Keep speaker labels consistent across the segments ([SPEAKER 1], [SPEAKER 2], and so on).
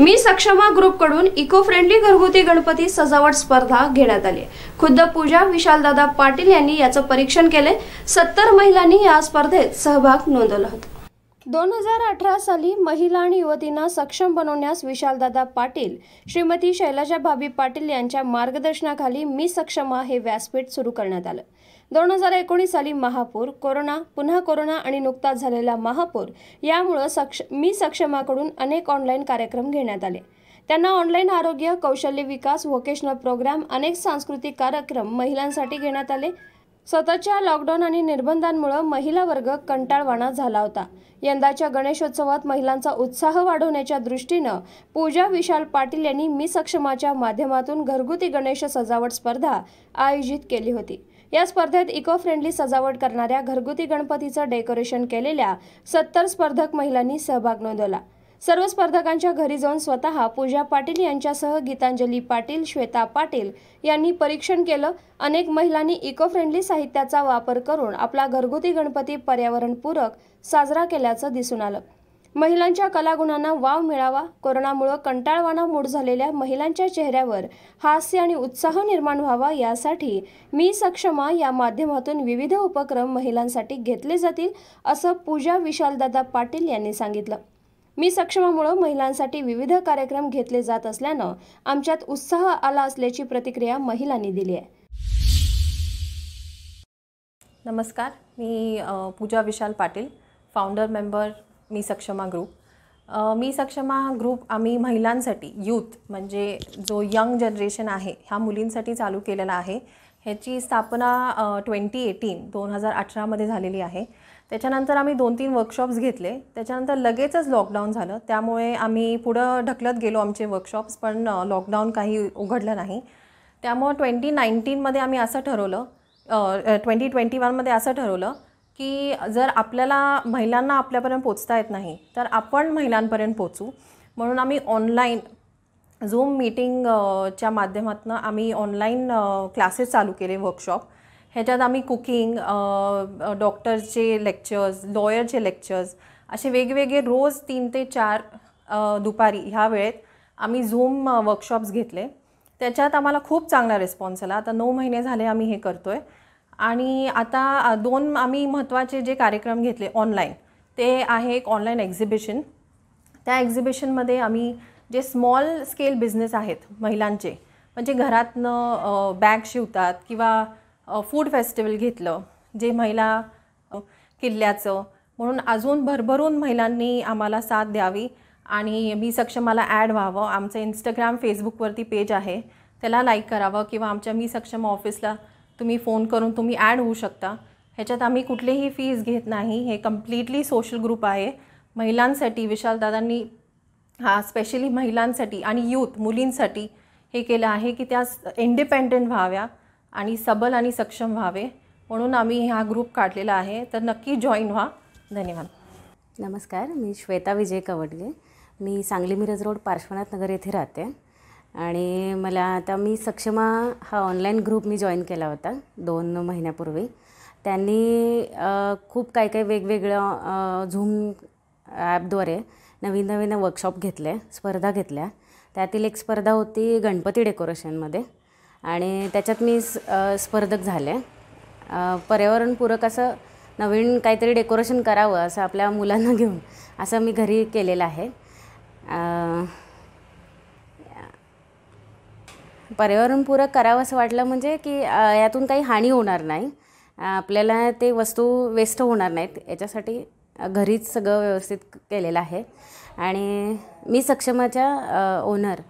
[SPEAKER 1] मी सक्षमा कड़ून eco friendly घरगुती गणपती सजावट स्पर्धा घेण्यात आली खुद्द पूजा विशालदादा पाटील यांनी याचं परीक्षण केले सत्तर महिलांनी या स्पर्धेत सहभाग नोंदवला होता दोन हजार अठरा साली महिला आणि युवतींना सक्षम बनवण्यास विशालदादा पाटील श्रीमती शैलाजा भाभी पाटील यांच्या मार्गदर्शनाखाली मी सक्षम हे व्यासपीठ सुरू करण्यात आलं दोन हजार एकोणीस साली महापूर कोरोना पुन्हा कोरोना आणि नुकताच झालेला महापूर यामुळं सक्ष मी सक्षमाकडून अनेक ऑनलाईन कार्यक्रम घेण्यात आले त्यांना ऑनलाईन आरोग्य कौशल्य विकास व्होकेशनल प्रोग्राम अनेक सांस्कृतिक कार्यक्रम महिलांसाठी घेण्यात आले स्वतःच्या लॉकडाऊन आणि निर्बंधांमुळे महिला वर्ग कंटाळवाणा झाला होता यंदाच्या गणेशोत्सवात महिलांचा उत्साह वाढवण्याच्या दृष्टीनं पूजा विशाल पाटील यांनी मी सक्षमाच्या माध्यमातून घरगुती गणेश सजावट स्पर्धा आयोजित केली होती या स्पर्धेत इको फ्रेंडली सजावट करणाऱ्या घरगुती गणपतीचं डेकोरेशन केलेल्या सत्तर स्पर्धक महिलांनी सहभाग नोंदवला सर्व स्पर्धकांच्या घरी जाऊन स्वतः पूजा पाटील यांच्यासह गीतांजली पाटील श्वेता पाटील यांनी परीक्षण केलं अनेक महिलांनी इको फ्रेंडली साहित्याचा वापर करून आपला घरगुती गणपती पर्यावरणपूरक साजरा केल्याचं दिसून आलं महिलांच्या कलागुणांना वाव मिळावा कोरोनामुळं कंटाळवाणा मूड झालेल्या महिलांच्या चेहऱ्यावर हास्य आणि उत्साह निर्माण व्हावा यासाठी मी सक्षमा या माध्यमातून विविध उपक्रम महिलांसाठी घेतले जातील असं पूजा विशालदादा पाटील यांनी सांगितलं मी सक्षमामुळे महिलांसाठी विविध कार्यक्रम घेतले जात असल्यानं आमच्यात उत्साह आला असल्याची प्रतिक्रिया महिलांनी दिली आहे
[SPEAKER 2] नमस्कार मी पूजा विशाल पाटील फाउंडर मेंबर मी सक्षमा ग्रुप मी सक्षमा ग्रुप आम्ही महिलांसाठी यूथ म्हणजे जो यंग जनरेशन आहे ह्या मुलींसाठी चालू केलेला आहे ह्याची स्थापना ट्वेंटी एटीन दोन हजार अठरामध्ये झालेली आहे त्याच्यानंतर आम्ही दोन तीन वर्कशॉप्स घेतले त्याच्यानंतर लगेचच लॉकडाऊन झालं त्यामुळे आम्ही पुढं ढकलत गेलो आमचे वर्कशॉप्स पण लॉकडाऊन काही उघडलं नाही त्यामुळं ट्वेंटी नाईन्टीनमध्ये आम्ही असं ठरवलं ट्वेंटी ट्वेंटी वनमध्ये असं ठरवलं की जर आपल्याला महिलांना आपल्यापर्यंत पोचता येत नाही तर आपण महिलांपर्यंत पोचू म्हणून आम्ही ऑनलाईन झूम मीटिंगच्या माध्यमातून आम्ही ऑनलाईन क्लासेस चालू केले वर्कशॉप ह्याच्यात आम्ही कुकिंग डॉक्टरचे लेक्चर्स लॉयरचे लेक्चर्स असे वेगवेगळे रोज तीन ते चार दुपारी ह्या वेळेत आम्ही झूम वर्कशॉप्स घेतले त्याच्यात आम्हाला खूप चांगला रिस्पॉन्स आला आता नऊ महिने झाले आम्ही हे करतो आहे आणि आता दोन आम्ही महत्त्वाचे जे कार्यक्रम घेतले ऑनलाईन ते आहे एक ऑनलाईन एक्झिबिशन त्या एक्झिबिशनमध्ये आम्ही जे स्मॉल स्केल बिझनेस आहेत महिलांचे म्हणजे घरातनं बॅग शिवतात किंवा फूड फेस्टिवल घेतलं जे महिला किल्ल्याचं म्हणून अजून भरभरून महिलांनी आम्हाला साथ द्यावी आणि मी सक्षमाला ॲड व्हावं आमचं इंस्टाग्राम फेसबुकवरती पेज आहे त्याला लाईक करावं किंवा आमच्या मी सक्षम ऑफिसला तुम्ही फोन करून तुम्ही ॲड होऊ शकता ह्याच्यात आम्ही कुठलीही फीज घेत नाही हे कम्प्लिटली सोशल ग्रुप आहे महिलांसाठी विशालदादांनी हा स्पेशली महिलांसाठी आणि यूथ मुलींसाठी हे केलं आहे की त्या इंडिपेंडेंट व्हाव्या आणि सबल आणि सक्षम व्हावे म्हणून आम्ही हा ग्रुप काढलेला आहे तर नक्की जॉईन व्हा
[SPEAKER 3] धन्यवाद नमस्कार मी श्वेता विजय कवडगे मी सांगली मिरज रोड पार्श्वनाथ नगर येथे राहते आणि मला आता मी सक्षमा हा ऑनलाईन ग्रुप मी जॉईन केला होता दोन महिन्यापूर्वी त्यांनी खूप काही काही वेगवेगळं झूम ॲपद्वारे नवीन नवीन वर्कशॉप घेतले स्पर्धा घेतल्या त्यातील एक स्पर्धा होती गणपती डेकोरेशनमध्ये आणि त्याच्यात मी स्पर्धक झाले पर्यावरणपूरक असं नवीन काहीतरी डेकोरेशन करावं असं आपल्या मुलांना घेऊन असं मी घरी केलेलं आहे पर्यावरणपूरक करावं असं वाटलं म्हणजे की यातून काही हानी होणार नाही आपल्याला ते वस्तू वेस्ट होणार नाहीत याच्यासाठी घरीच सगळं व्यवस्थित केलेलं आहे आणि मी सक्षमाच्या ओनर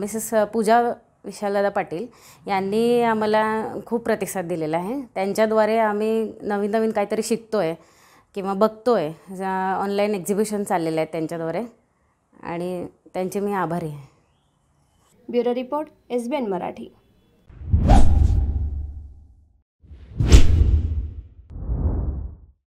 [SPEAKER 3] मिसेस पूजा विशालदा पाटील यांनी आम्हाला खूप प्रतिसाद दिलेला आहे त्यांच्याद्वारे आम्ही नवीन नवीन काहीतरी शिकतो आहे किंवा बघतो आहे ऑनलाईन एक्झिबिशन चाललेलं आहे त्यांच्याद्वारे आणि त्यांचे मी आभारी आहे bureau report S B N Marathi